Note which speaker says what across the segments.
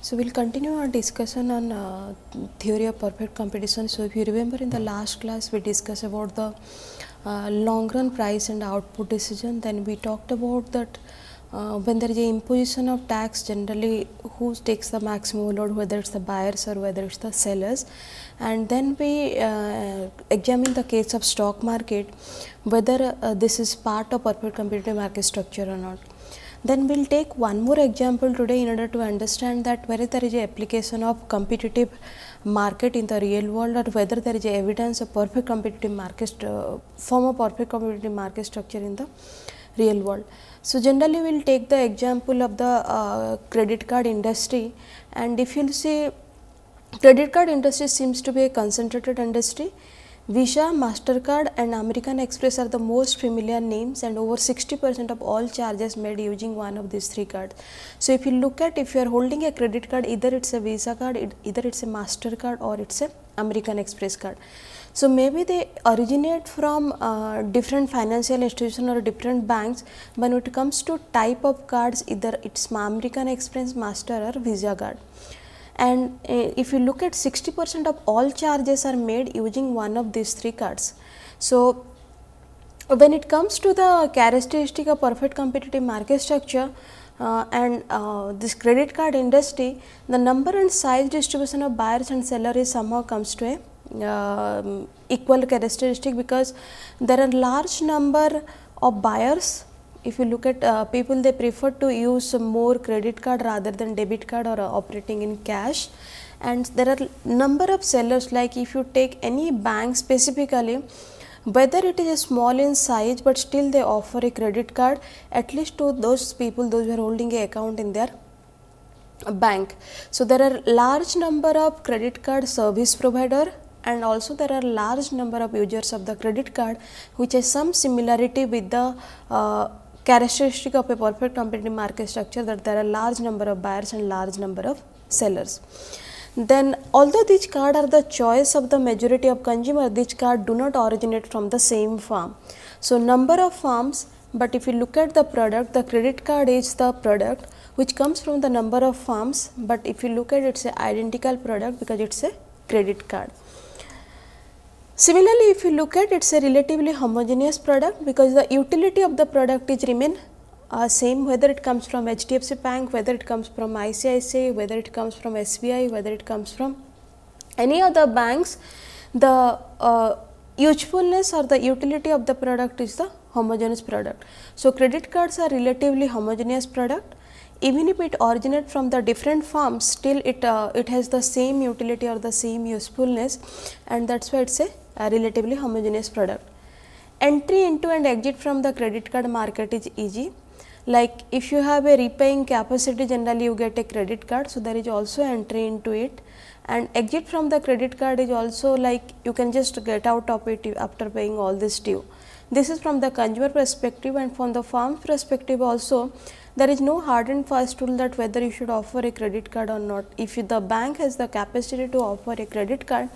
Speaker 1: So we'll continue our discussion on uh, theory of perfect competition. So if you remember in the last class we discussed about the uh, long run price and output decision then we talked about that uh, when there is an imposition of tax generally who takes the maximum load whether it's the buyers or whether it's the sellers and then we uh, examine the case of stock market whether uh, this is part of perfect competitive market structure or not. Then we will take one more example today in order to understand that whether there is an application of competitive market in the real world or whether there is evidence of perfect competitive market, form of perfect competitive market structure in the real world. So, generally we will take the example of the uh, credit card industry and if you will see credit card industry seems to be a concentrated industry. Visa, MasterCard and American Express are the most familiar names and over 60 percent of all charges made using one of these three cards. So, if you look at if you are holding a credit card either it is a Visa card, it, either it is a MasterCard or it is a American Express card. So, maybe they originate from uh, different financial institution or different banks, when it comes to type of cards either it is American Express, Master or Visa card. And uh, if you look at 60 percent of all charges are made using one of these three cards. So, when it comes to the characteristic of perfect competitive market structure, uh, and uh, this credit card industry, the number and size distribution of buyers and sellers somehow comes to a um, equal characteristic because there are large number of buyers if you look at uh, people they prefer to use more credit card rather than debit card or uh, operating in cash and there are number of sellers like if you take any bank specifically whether it is small in size but still they offer a credit card at least to those people those who are holding a account in their bank. So, there are large number of credit card service provider and also there are large number of users of the credit card which has some similarity with the uh, characteristic of a perfect competitive market structure that there are large number of buyers and large number of sellers. Then although these cards are the choice of the majority of consumers, these cards do not originate from the same farm. So, number of farms but if you look at the product, the credit card is the product which comes from the number of farms but if you look at it, it is a identical product because it is a credit card. Similarly, if you look at it is a relatively homogeneous product because the utility of the product is remain uh, same whether it comes from HDFC bank, whether it comes from ICICI, whether it comes from SBI, whether it comes from any other banks, the uh, usefulness or the utility of the product is the homogeneous product. So, credit cards are relatively homogeneous product even if it originate from the different firms, still it, uh, it has the same utility or the same usefulness and that is why it is a relatively homogeneous product. Entry into and exit from the credit card market is easy. Like if you have a repaying capacity generally you get a credit card. So, there is also entry into it and exit from the credit card is also like you can just get out of it after paying all this due. This is from the consumer perspective and from the firm perspective also there is no hard and fast rule that whether you should offer a credit card or not. If the bank has the capacity to offer a credit card,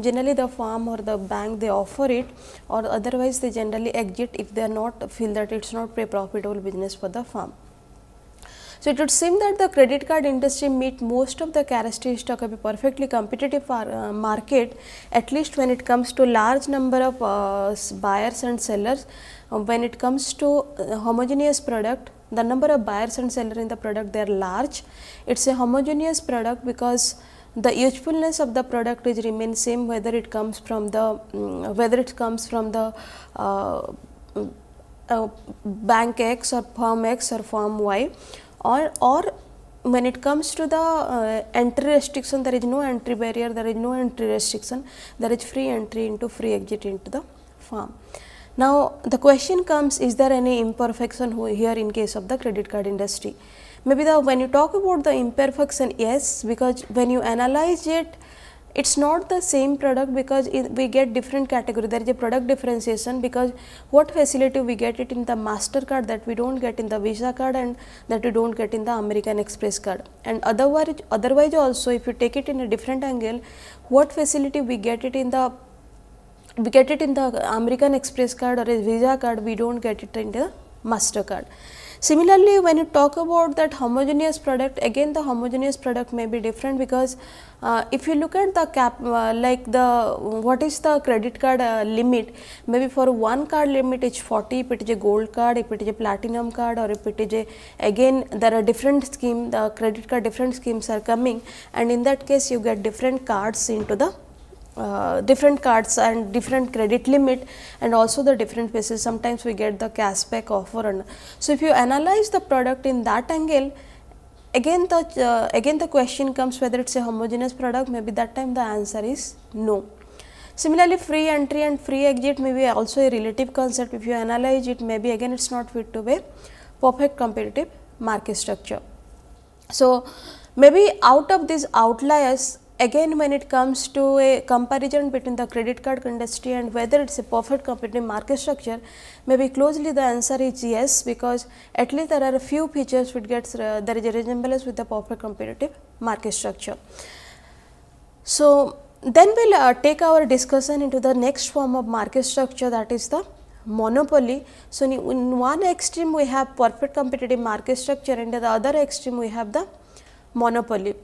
Speaker 1: generally the firm or the bank they offer it or otherwise they generally exit if they are not feel that it is not a profitable business for the firm. So, it would seem that the credit card industry meet most of the characteristics of a perfectly competitive uh, market at least when it comes to large number of uh, buyers and sellers, uh, when it comes to uh, homogeneous product, the number of buyers and sellers in the product they are large. It is a homogeneous product because the usefulness of the product is remain same whether it comes from the mm, whether it comes from the uh, uh, bank X or firm X or firm Y or or when it comes to the uh, entry restriction there is no entry barrier there is no entry restriction there is free entry into free exit into the farm. Now, the question comes is there any imperfection here in case of the credit card industry? Maybe the when you talk about the imperfection, yes, because when you analyze it, it is not the same product because it, we get different category. There is a product differentiation because what facility we get it in the MasterCard that we do not get in the Visa card and that we do not get in the American Express card. And otherwise, otherwise also if you take it in a different angle, what facility we get it in the we get it in the American Express card or a Visa card, we do not get it in the MasterCard. Similarly, when you talk about that homogeneous product, again the homogeneous product may be different because uh, if you look at the cap uh, like the what is the credit card uh, limit, maybe for one card limit it's 40, if it is a gold card, if it is a platinum card or if it is a again there are different schemes. the credit card different schemes are coming and in that case you get different cards into the uh, different cards and different credit limit and also the different basis sometimes we get the cashback offer so if you analyze the product in that angle again the uh, again the question comes whether it's a homogeneous product maybe that time the answer is no similarly free entry and free exit may be also a relative concept if you analyze it maybe again it's not fit to be perfect competitive market structure so maybe out of these outliers again when it comes to a comparison between the credit card industry and whether it's a perfect competitive market structure maybe closely the answer is yes because at least there are a few features which gets uh, there is a resemblance with the perfect competitive market structure. So, then we will uh, take our discussion into the next form of market structure that is the monopoly. So, in one extreme we have perfect competitive market structure and at the other extreme we have the monopoly.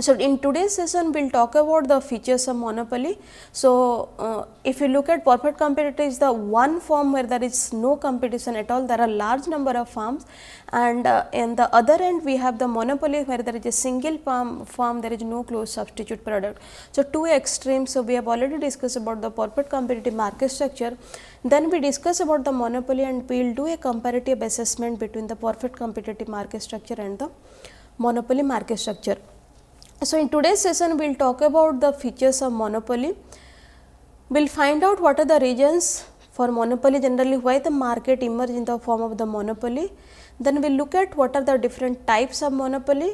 Speaker 1: So, in today's session we will talk about the features of monopoly. So, uh, if you look at perfect competitor is the one form where there is no competition at all, there are large number of firms and uh, in the other end we have the monopoly where there is a single firm, firm there is no close substitute product. So, two extremes, so we have already discussed about the perfect competitive market structure. Then we discuss about the monopoly and we will do a comparative assessment between the perfect competitive market structure and the monopoly market structure. So, in today's session we will talk about the features of monopoly. We will find out what are the reasons for monopoly generally why the market emerges in the form of the monopoly. Then we will look at what are the different types of monopoly.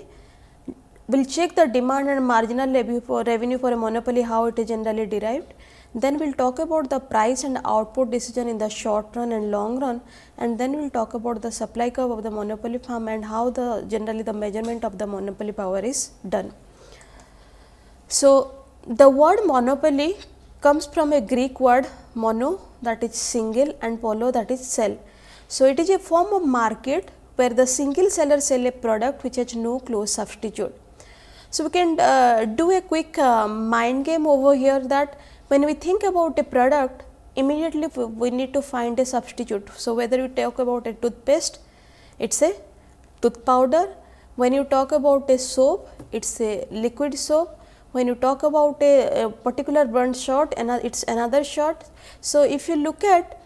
Speaker 1: We will check the demand and marginal revenue for a monopoly how it is generally derived. Then we will talk about the price and output decision in the short run and long run and then we will talk about the supply curve of the monopoly firm and how the generally the measurement of the monopoly power is done. So, the word monopoly comes from a Greek word mono that is single and polo that is sell. So, it is a form of market where the single seller sell a product which has no close substitute. So, we can uh, do a quick uh, mind game over here that when we think about a product immediately we need to find a substitute. So, whether you talk about a toothpaste it is a tooth powder, when you talk about a soap it is a liquid soap, when you talk about a, a particular burnt shot and it's another shot. So, if you look at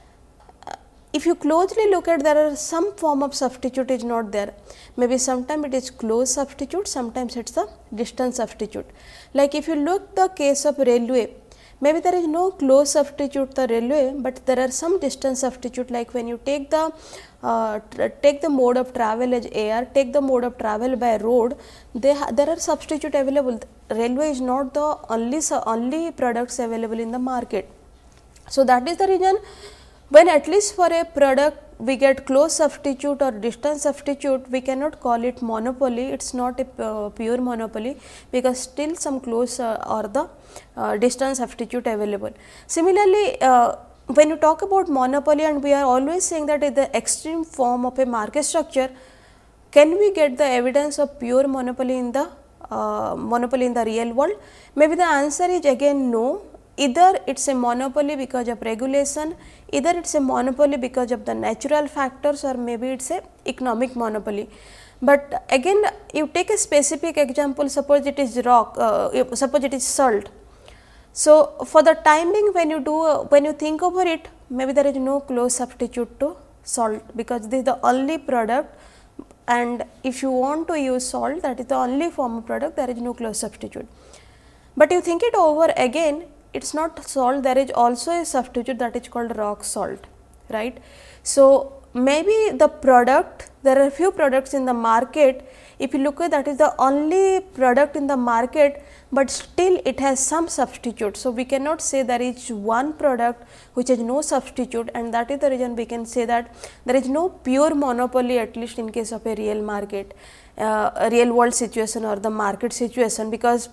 Speaker 1: uh, if you closely look at there are some form of substitute is not there maybe sometimes it is close substitute sometimes it is a distance substitute like if you look the case of railway Maybe there is no close substitute the railway, but there are some distance substitute like when you take the uh, take the mode of travel as air, take the mode of travel by road, there are substitute available. Railway is not the only, only products available in the market. So, that is the reason when at least for a product we get close substitute or distance substitute, we cannot call it monopoly, it is not a pure monopoly because still some close uh, or the uh, distance substitute available. Similarly, uh, when you talk about monopoly and we are always saying that in the extreme form of a market structure, can we get the evidence of pure monopoly in the uh, monopoly in the real world? Maybe the answer is again no, either it's a monopoly because of regulation either it's a monopoly because of the natural factors or maybe it's a economic monopoly but again you take a specific example suppose it is rock uh, suppose it is salt so for the timing when you do uh, when you think over it maybe there is no close substitute to salt because this is the only product and if you want to use salt that is the only form of product there is no close substitute. But you think it over again it is not salt there is also a substitute that is called rock salt right. So, maybe the product there are few products in the market if you look at that is the only product in the market, but still it has some substitute. So, we cannot say there is one product which has no substitute and that is the reason we can say that there is no pure monopoly at least in case of a real market, uh, a real world situation or the market situation because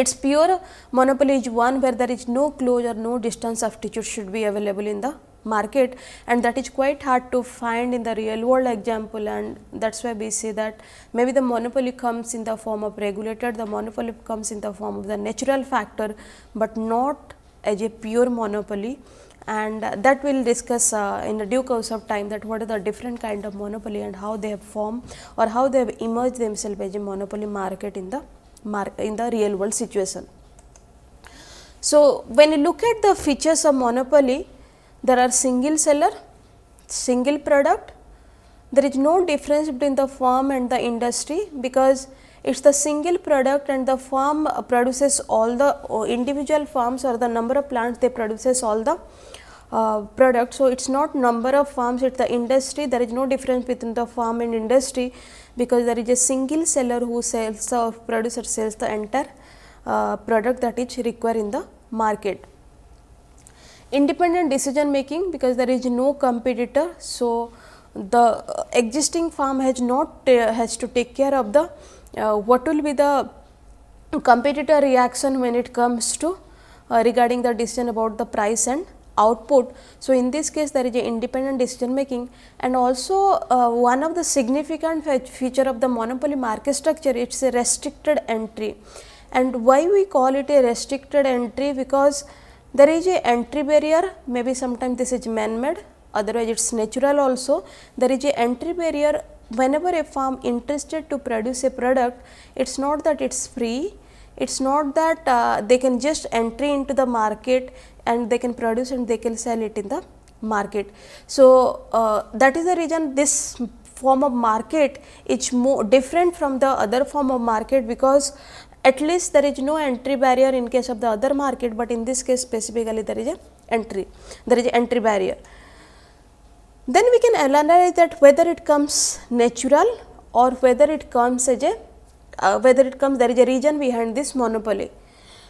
Speaker 1: its pure monopoly is one where there is no close or no distance substitute should be available in the market and that is quite hard to find in the real world example and that is why we say that maybe the monopoly comes in the form of regulator, the monopoly comes in the form of the natural factor, but not as a pure monopoly and that we will discuss uh, in the due course of time that what are the different kind of monopoly and how they have formed or how they have emerged themselves as a monopoly market in the in the real world situation. So, when you look at the features of monopoly, there are single seller, single product, there is no difference between the farm and the industry because it is the single product and the farm produces all the oh, individual farms or the number of plants they produces all the uh, product. So, it is not number of farms, it is the industry. There is no difference between the farm and industry because there is a single seller who sells the producer sells the entire uh, product that is required in the market. Independent decision making because there is no competitor. So, the existing farm has not uh, has to take care of the uh, what will be the competitor reaction when it comes to uh, regarding the decision about the price and output. So, in this case there is a independent decision making and also uh, one of the significant feature of the monopoly market structure it is a restricted entry. And why we call it a restricted entry because there is a entry barrier maybe sometimes this is man made otherwise it is natural also there is a entry barrier whenever a farm interested to produce a product it is not that it is free it is not that uh, they can just entry into the market and they can produce and they can sell it in the market. So, uh, that is the reason this form of market is more different from the other form of market because at least there is no entry barrier in case of the other market, but in this case specifically there is a entry, there is entry barrier. Then we can analyze that whether it comes natural or whether it comes as a, uh, whether it comes there is a reason behind this monopoly.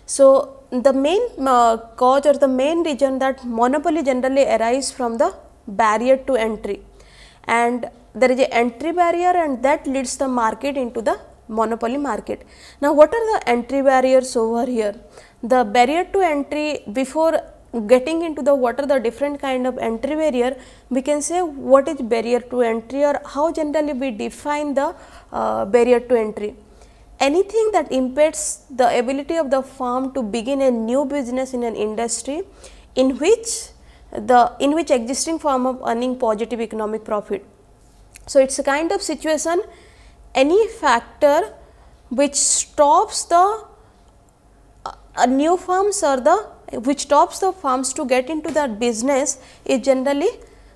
Speaker 1: So, the main uh, cause or the main reason that monopoly generally arise from the barrier to entry and there is a entry barrier and that leads the market into the monopoly market. Now, what are the entry barriers over here? The barrier to entry before getting into the what are the different kind of entry barrier, we can say what is barrier to entry or how generally we define the uh, barrier to entry anything that impedes the ability of the firm to begin a new business in an industry in which the in which existing firm of earning positive economic profit. So, it is a kind of situation any factor which stops the uh, new firms or the which stops the firms to get into that business is generally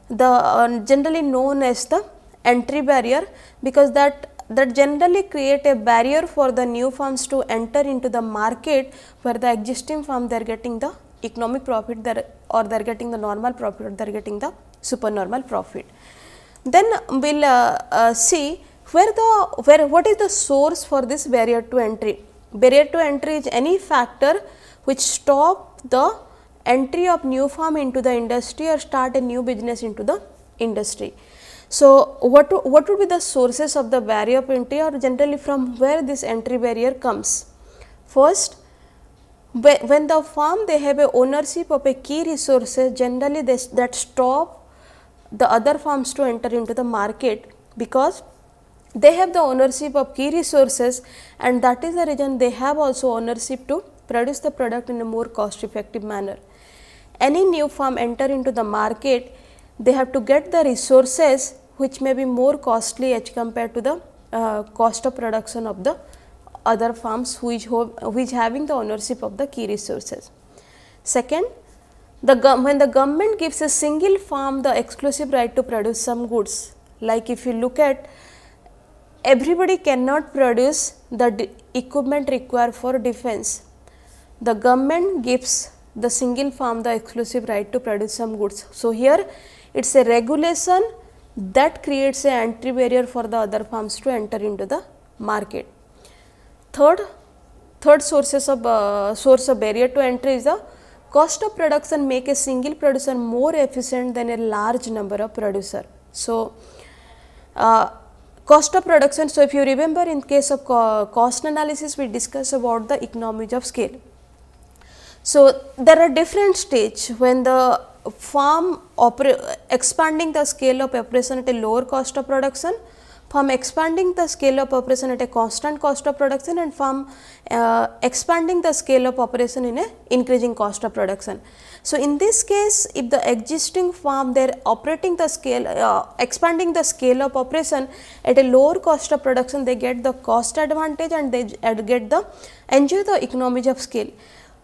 Speaker 1: the uh, generally known as the entry barrier because that that generally create a barrier for the new firms to enter into the market where the existing firm they are getting the economic profit or they are getting the normal profit or they are getting the supernormal profit. Then we will uh, uh, see where the where what is the source for this barrier to entry. Barrier to entry is any factor which stop the entry of new firm into the industry or start a new business into the industry. So, what, what would be the sources of the barrier of entry or generally from where this entry barrier comes? First, when the firm they have a ownership of a key resources generally they, that stop the other firms to enter into the market because they have the ownership of key resources and that is the reason they have also ownership to produce the product in a more cost effective manner. Any new firm enter into the market they have to get the resources which may be more costly as compared to the uh, cost of production of the other farms which, which having the ownership of the key resources. Second, the when the government gives a single farm the exclusive right to produce some goods, like if you look at everybody cannot produce the equipment required for defense. The government gives the single farm the exclusive right to produce some goods. So, here it is a regulation that creates a entry barrier for the other firms to enter into the market. Third, third sources of uh, source of barrier to entry is the cost of production make a single producer more efficient than a large number of producer. So, uh, cost of production. So, if you remember in case of co cost analysis we discussed about the economies of scale. So, there are different stage when the farm expanding the scale of operation at a lower cost of production, Farm expanding the scale of operation at a constant cost of production and farm uh, expanding the scale of operation in a increasing cost of production. So, in this case if the existing farm they are operating the scale uh, expanding the scale of operation at a lower cost of production they get the cost advantage and they uh, get the enjoy the economies of scale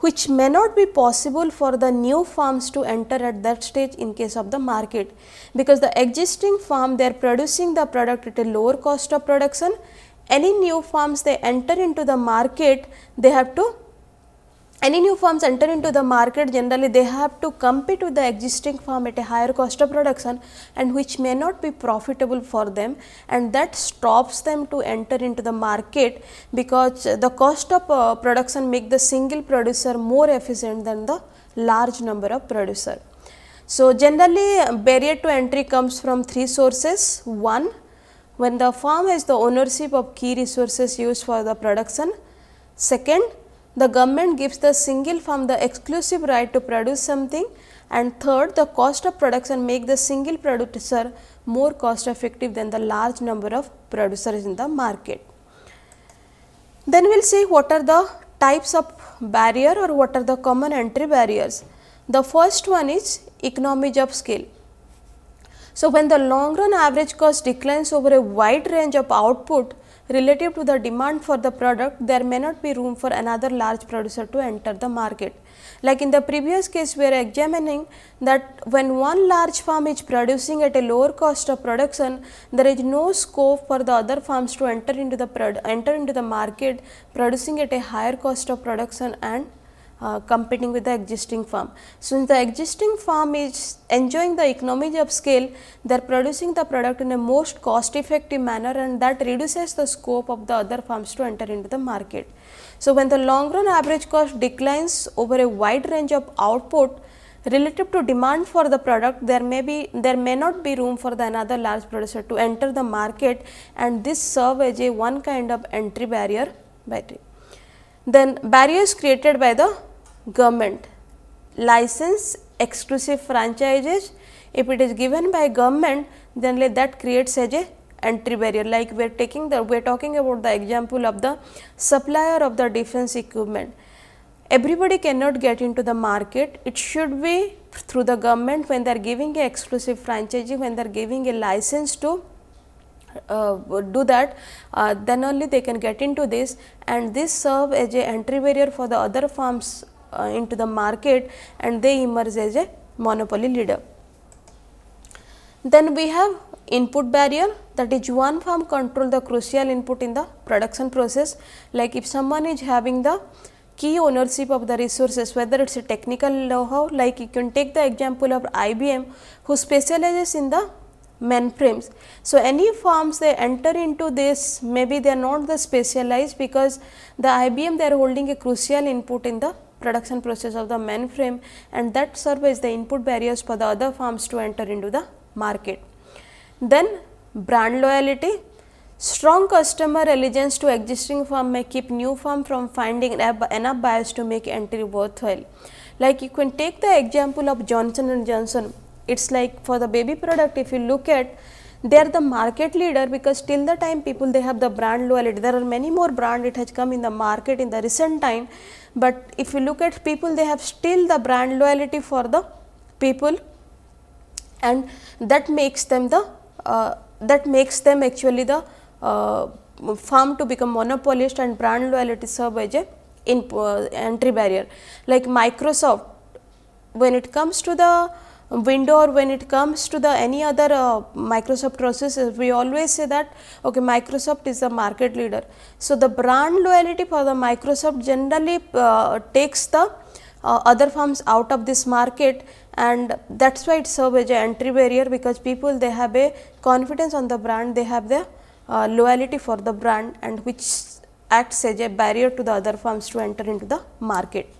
Speaker 1: which may not be possible for the new farms to enter at that stage in case of the market because the existing farm they are producing the product at a lower cost of production any new farms they enter into the market they have to any new firms enter into the market generally they have to compete with the existing firm at a higher cost of production and which may not be profitable for them and that stops them to enter into the market because the cost of uh, production make the single producer more efficient than the large number of producer. So, generally barrier to entry comes from three sources. One, when the firm has the ownership of key resources used for the production. Second, the government gives the single firm the exclusive right to produce something and third the cost of production make the single producer more cost effective than the large number of producers in the market. Then we will see what are the types of barrier or what are the common entry barriers. The first one is economies of scale. So, when the long run average cost declines over a wide range of output, relative to the demand for the product, there may not be room for another large producer to enter the market. Like in the previous case, we are examining that when one large farm is producing at a lower cost of production, there is no scope for the other farms to enter into the, enter into the market producing at a higher cost of production and uh, competing with the existing firm. Since the existing firm is enjoying the economies of scale, they are producing the product in a most cost effective manner and that reduces the scope of the other firms to enter into the market. So, when the long run average cost declines over a wide range of output, relative to demand for the product there may be there may not be room for the another large producer to enter the market and this serve as a one kind of entry barrier then barriers created by the government license exclusive franchises if it is given by government then that creates as a entry barrier like we are taking the we are talking about the example of the supplier of the defense equipment everybody cannot get into the market it should be through the government when they are giving a exclusive franchisee when they are giving a license to uh, do that uh, then only they can get into this and this serve as a entry barrier for the other firms uh, into the market and they emerge as a monopoly leader. Then we have input barrier that is one firm control the crucial input in the production process like if someone is having the key ownership of the resources whether it is a technical know-how like you can take the example of IBM who specializes in the mainframes. So, any firms they enter into this maybe they are not the specialized because the IBM they are holding a crucial input in the production process of the mainframe and that serves as the input barriers for the other firms to enter into the market. Then brand loyalty, strong customer allegiance to existing firm may keep new firm from finding enough buyers to make entry worthwhile. Like you can take the example of Johnson and Johnson, it is like for the baby product if you look at they are the market leader because till the time people they have the brand loyalty there are many more brand it has come in the market in the recent time but if you look at people, they have still the brand loyalty for the people and that makes them the uh, that makes them actually the uh, firm to become monopolist and brand loyalty serve as a in, uh, entry barrier. Like Microsoft, when it comes to the window or when it comes to the any other uh, Microsoft processes, uh, we always say that okay, Microsoft is the market leader. So, the brand loyalty for the Microsoft generally uh, takes the uh, other firms out of this market and that is why it serves as an entry barrier because people they have a confidence on the brand, they have the uh, loyalty for the brand and which acts as a barrier to the other firms to enter into the market.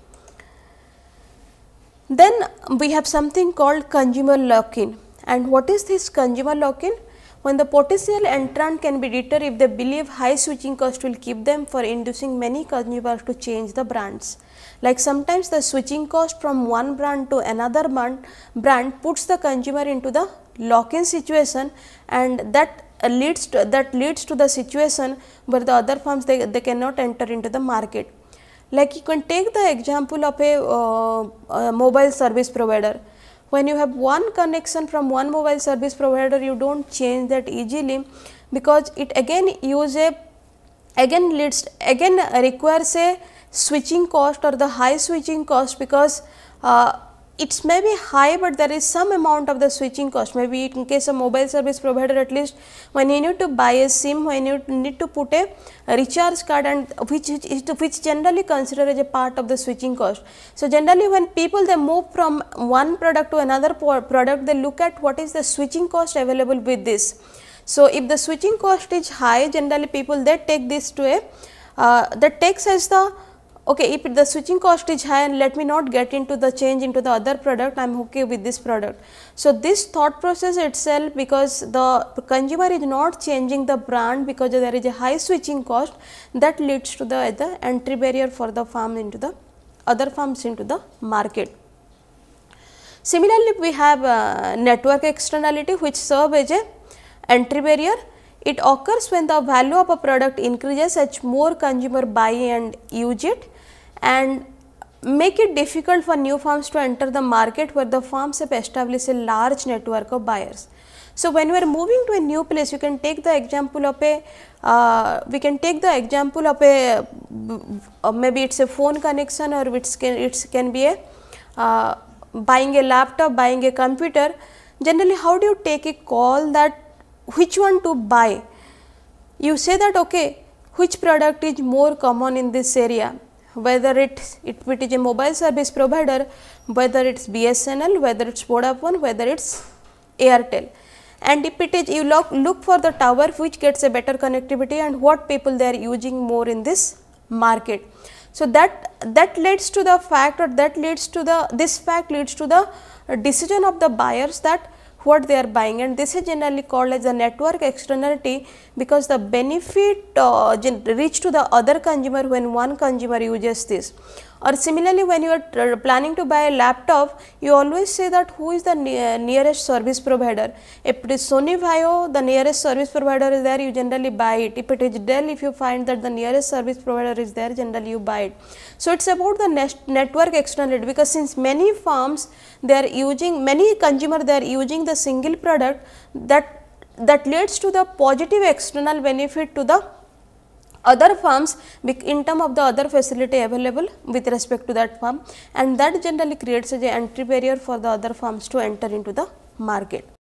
Speaker 1: Then we have something called consumer lock-in and what is this consumer lock-in? When the potential entrant can be deterred if they believe high switching cost will keep them for inducing many consumers to change the brands. Like sometimes the switching cost from one brand to another brand, brand puts the consumer into the lock-in situation and that leads to, that leads to the situation where the other firms they, they cannot enter into the market. Like you can take the example of a, uh, a mobile service provider. When you have one connection from one mobile service provider, you do not change that easily because it again use a again leads again requires a switching cost or the high switching cost because uh, it's maybe high but there is some amount of the switching cost maybe in case of mobile service provider at least when you need to buy a sim when you need to put a recharge card and which is which generally considered as a part of the switching cost so generally when people they move from one product to another product they look at what is the switching cost available with this so if the switching cost is high generally people they take this to a uh, that takes as the okay if the switching cost is high and let me not get into the change into the other product I am okay with this product. So, this thought process itself because the consumer is not changing the brand because there is a high switching cost that leads to the, the entry barrier for the firm into the other firms into the market. Similarly, we have uh, network externality which serve as a entry barrier it occurs when the value of a product increases as more consumer buy and use it and make it difficult for new firms to enter the market where the firms have established a large network of buyers. So, when we are moving to a new place, you can take the example of a, uh, we can take the example of a, uh, maybe it is a phone connection or it can, it can be a uh, buying a laptop, buying a computer. Generally, how do you take a call that which one to buy? You say that okay, which product is more common in this area whether it, it, it is a mobile service provider, whether it is BSNL, whether it is Vodafone, whether it is Airtel. And if it is you look, look for the tower which gets a better connectivity and what people they are using more in this market. So, that that leads to the fact or that leads to the this fact leads to the decision of the buyers that what they are buying and this is generally called as a network externality because the benefit uh, to the other consumer when one consumer uses this. Or similarly, when you are planning to buy a laptop, you always say that who is the nearest service provider. If it is Sony Vaio, the nearest service provider is there, you generally buy it. If it is Dell, if you find that the nearest service provider is there, generally you buy it. So, it is about the network externality because since many firms they are using, many consumer they are using the single product that that leads to the positive external benefit to the other farms in terms of the other facility available with respect to that farm and that generally creates a entry barrier for the other farms to enter into the market.